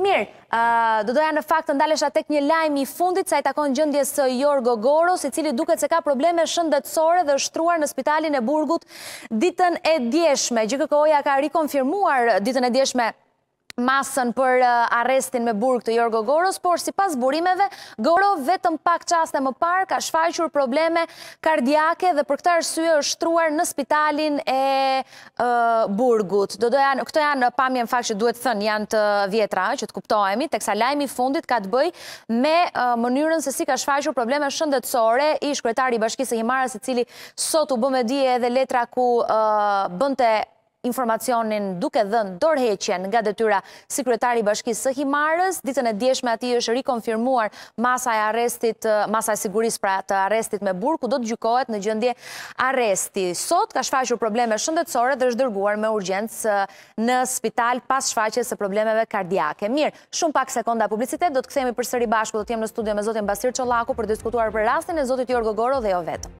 Mirë, do doja në faktë ndalesha tek një lajmë i fundit, sa i takon gjëndje së Jorgo Goro, si cili duket se ka probleme shëndetsore dhe shtruar në spitalin e burgut ditën e djeshme. Gjikë këkoja ka rikonfirmuar ditën e djeshme masën për arestin me burg të Jorgo Goros, por si pas burimeve, Goro vetëm pak qaste më parë ka shfaqur probleme kardiake dhe për këta rësue është truar në spitalin e burgut. Këto janë në pamjen fakt që duhet thënë janë të vjetra, që të kuptohemi, teksa lajmi fundit ka të bëj me mënyrën se si ka shfaqur probleme shëndetsore i shkretari i bashkisë e himarës e cili sot u bëmë e dje edhe letra ku bënte informacionin duke dhe në dorheqen nga detyra sekretari bashkisë së Himarës. Ditën e djeshme ati është rikonfirmuar masa e arestit, masa e siguris pra të arestit me burku, ku do të gjukohet në gjëndje aresti. Sot ka shfaqër probleme shëndetsore dhe është dërguar me urgjensë në spital pas shfaqës së problemeve kardiake. Mirë, shumë pak sekonda publicitet, do të këthemi për sëri bashku, do të jemë në studio me Zotin Basir Qolaku për diskutuar për rastin e Zotit Jorgo Goro dhe jo vetë.